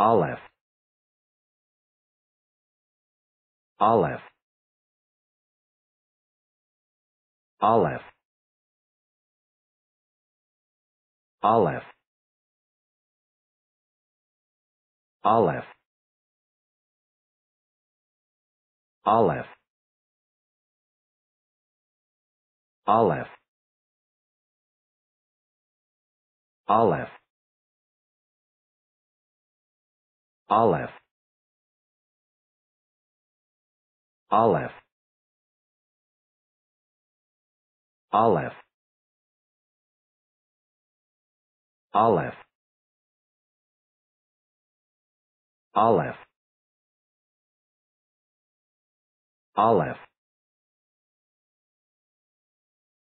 Aleph Aleph Aleph Aleph Aleph Aleph Aleph Aleph Aleph Aleph Aleph Aleph Aleph Aleph